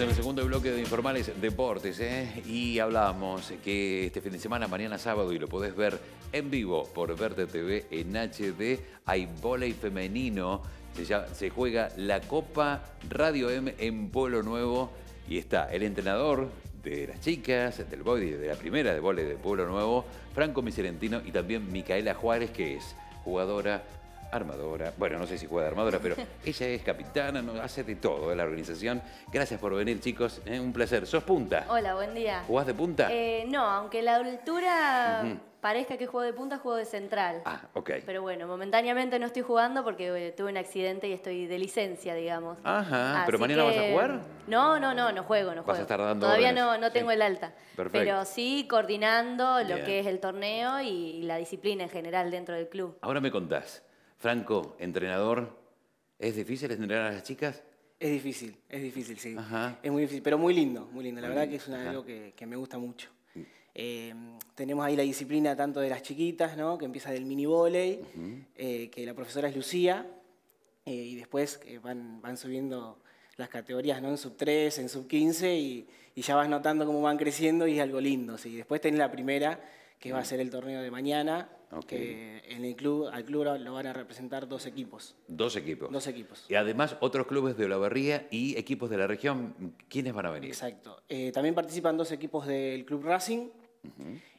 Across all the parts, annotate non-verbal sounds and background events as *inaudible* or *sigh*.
en el segundo bloque de Informales Deportes ¿eh? y hablamos que este fin de semana, mañana sábado, y lo podés ver en vivo por Verde TV en HD, hay volei femenino, se, juega la Copa Radio M en Pueblo Nuevo y está el entrenador de las chicas, del body de la primera de volei de Pueblo Nuevo, Franco Miserentino y también Micaela Juárez, que es jugadora armadora. Bueno, no sé si juega de armadora, pero *laughs* ella es capitana, no, hace de todo en la organización. Gracias por venir, chicos. ¿eh? un placer. ¿Sos punta? Hola, buen día. ¿Jugás de punta? Eh, no, aunque la altura... parezca que juego de punta, juego de central. Ah, ok. Pero bueno, momentáneamente no estoy jugando porque eh, tuve un accidente y estoy de licencia, digamos. Ajá, pero mañana vas a jugar. No, no, no, no juego, no juego. Vas a estar dando Todavía no, no tengo el alta. Perfecto. Pero sí coordinando lo que es el torneo y la disciplina en general dentro del club. Ahora me contás. Franco, entrenador, ¿es difícil entrenar a las chicas? Es difícil, es difícil, sí. Es muy difícil, pero muy lindo, muy lindo. La verdad que es algo que, me gusta mucho. Mm. Eh, tenemos ahí la disciplina tanto de las chiquitas, ¿no? que empieza del mini volei, eh, que la profesora es Lucía, eh, y después van, van subiendo las categorías ¿no? en sub 3, en sub 15, y, ya vas notando cómo van creciendo y es algo lindo. ¿sí? Después tenés la primera, que va a ser el torneo de mañana. Que en el club, al club lo van a representar dos equipos. Dos equipos. Dos equipos. Y además otros clubes de Olavarría y equipos de la región, ¿quiénes van a venir? Exacto. Eh, también participan dos equipos del Club Racing.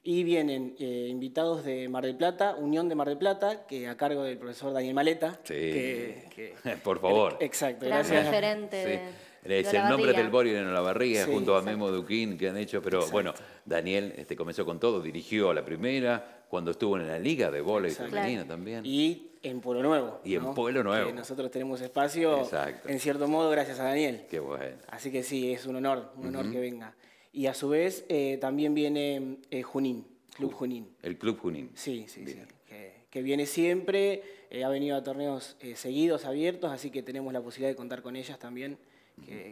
Y vienen eh, invitados de Mar del Plata, Unión de Mar del Plata, que a cargo del profesor Daniel Maleta. Sí. *laughs* Por favor. exacto. gracias. Referente. Sí. Es el nombre del Borio en la barriga, junto a Memo Duquín, que han hecho, pero bueno, Daniel este, comenzó con todo, dirigió la primera, cuando estuvo en la Liga de Voleibol Femenina también. Y en Pueblo Nuevo. Y en Pueblo Nuevo. Que nosotros tenemos espacio, en cierto modo, gracias a Daniel. Qué bueno. Así que sí, es un honor, un honor que venga. Y a su vez, eh, también viene eh, Junín, Club Junín. El Club Junín. Sí, sí, sí. Que, viene siempre, eh, ha venido a torneos seguidos, abiertos, así que tenemos la posibilidad de contar con ellas también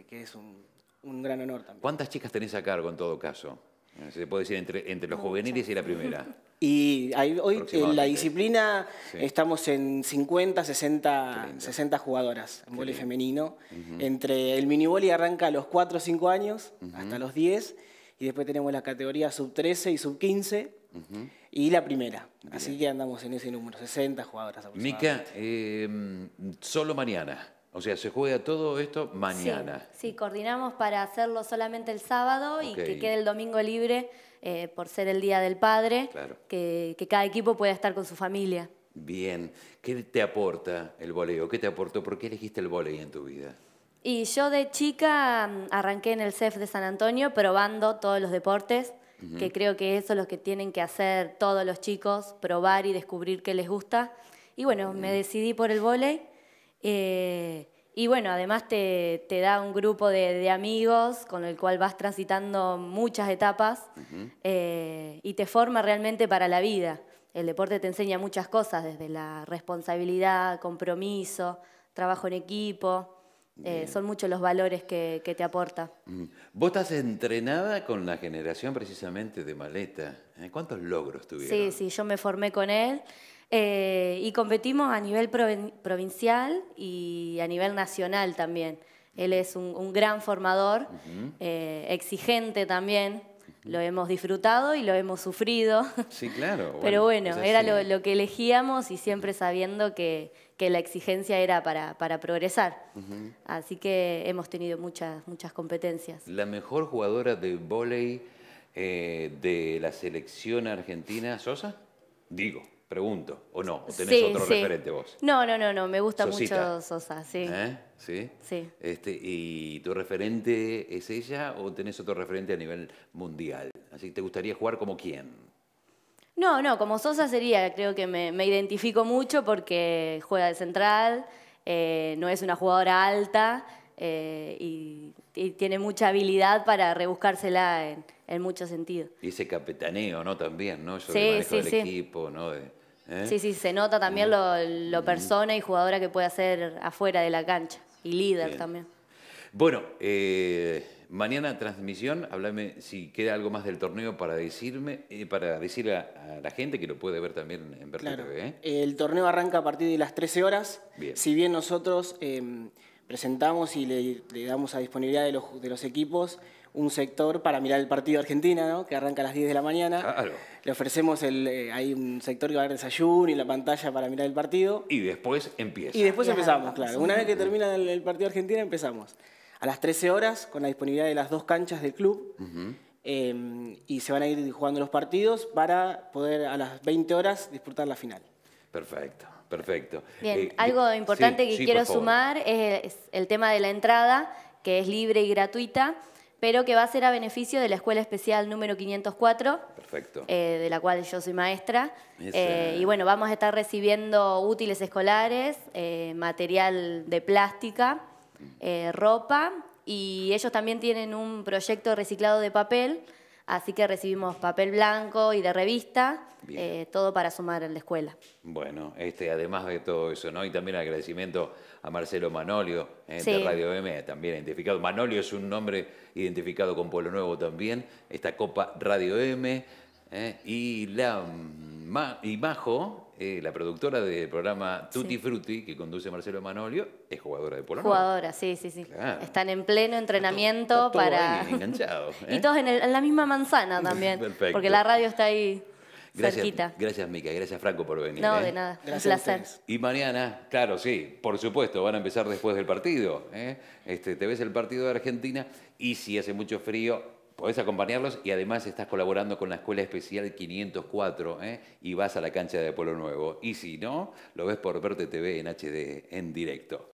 que, es un, gran honor también. ¿Cuántas chicas tenés a cargo en todo caso? Eh, se puede decir entre, los juveniles y la primera. *laughs* Y hoy en la disciplina estamos en 50, 60, 60 jugadoras en voleibol femenino. Entre el mini y arranca a los 4 o 5 años, hasta los 10, y después tenemos la categoría sub 13 y sub 15. Y la primera. Así que andamos en ese número, 60 jugadoras. Mica, eh, solo mañana. O sea, se juega todo esto mañana. Sí, coordinamos para hacerlo solamente el sábado y que quede el domingo libre eh, por ser el Día del Padre, que, cada equipo pueda estar con su familia. Bien, ¿qué te aporta el voleo? ¿Qué te aportó? ¿Por qué elegiste el voleo en tu vida? Y yo de chica mm, arranqué en el CEF de San Antonio probando todos los deportes, que creo que eso es lo que tienen que hacer todos los chicos, probar y descubrir qué les gusta. Y bueno, me decidí por el volei. Eh, y bueno, además te, da un grupo de, amigos con el cual vas transitando muchas etapas eh, y te forma realmente para la vida. El deporte te enseña muchas cosas, desde la responsabilidad, compromiso, trabajo en equipo. Eh, son muchos los valores que, que, te aporta. Vos estás entrenada con la generación precisamente de Maleta. ¿Cuántos logros tuvieron? Sí, sí, yo me formé con él. Eh, y competimos a nivel provincial y a nivel nacional también. Él es un, gran formador, eh, exigente también. Lo hemos disfrutado y lo hemos sufrido. *laughs* Sí, claro. Pero bueno, era lo, que elegíamos y siempre sabiendo que, la exigencia era para, progresar. Así que hemos tenido muchas, competencias. La mejor jugadora de vóley eh, de la selección argentina, Sosa, digo. Pregunto, ¿o no? ¿O tenés otro referente vos? No, no, no, no, me gusta mucho Sosa, sí. ¿Eh? ¿Sí? Sí. Este, ¿Y tu referente es ella o tenés otro referente a nivel mundial? Así te gustaría jugar como quién? No, no, como Sosa sería, creo que me, identifico mucho porque juega de central, eh, no es una jugadora alta eh, y, tiene mucha habilidad para rebuscársela en, en muchos sentidos. Y ese capitaneo, ¿no? También, ¿no? Yo sí, manejo equipo, ¿no? ¿Eh? Sí, sí, se nota también lo, persona y jugadora que puede hacer afuera de la cancha y líder también. Bueno, eh, mañana transmisión, háblame si queda algo más del torneo para decirme, y eh, para decirle a, la gente que lo puede ver también en Berlín El torneo arranca a partir de las 13 horas. Si bien nosotros em, presentamos y le, damos a disponibilidad de los equipos un sector para mirar el partido de Argentina, ¿no? que arranca a las 10 de la mañana. Le ofrecemos, el, hay eh, un sector que va a haber desayuno y la pantalla para mirar el partido. Y después empieza. Y después empezamos, claro. Una vez que termina el, partido de Argentina, empezamos. A las 13 horas, con la disponibilidad de las dos canchas del club, em, y se van a ir jugando los partidos para poder a las 20 horas disputar la final. Perfecto, perfecto. Bien, eh, algo importante que quiero sumar es el tema de la entrada, que es libre y gratuita pero que va a ser a beneficio de la Escuela Especial número 504, eh, de la cual yo soy maestra. Eh, y bueno, vamos a estar recibiendo útiles escolares, eh, material de plástica, ropa, y ellos también tienen un proyecto reciclado de papel Así que recibimos papel blanco y de revista, eh, todo para sumar en la escuela. Bueno, este, además de todo eso, ¿no? Y también agradecimiento a Marcelo Manolio eh, de Radio M, también identificado. Manolio es un nombre identificado con Pueblo Nuevo también, esta Copa Radio M. Eh, y, la, y Majo, eh, la productora del programa Tutti Frutti, que conduce Marcelo Manolio, es jugadora de polo Jugadora, sí, sí, sí. Están en pleno entrenamiento para. *laughs* enganchado, ¿eh? y todos en, la misma manzana *laughs* también. Porque la radio está ahí. cerquita. gracias Mica, gracias Franco por venir. No, ¿eh? de nada, un placer. Y mañana, claro, sí, por supuesto, van a empezar después del partido. Este, te ves el partido de Argentina y si hace mucho frío, podés acompañarlos y además estás colaborando con la Escuela Especial 504 ¿eh? y vas a la cancha de Polo Nuevo. Y si no, lo ves por Verte TV en HD, en directo.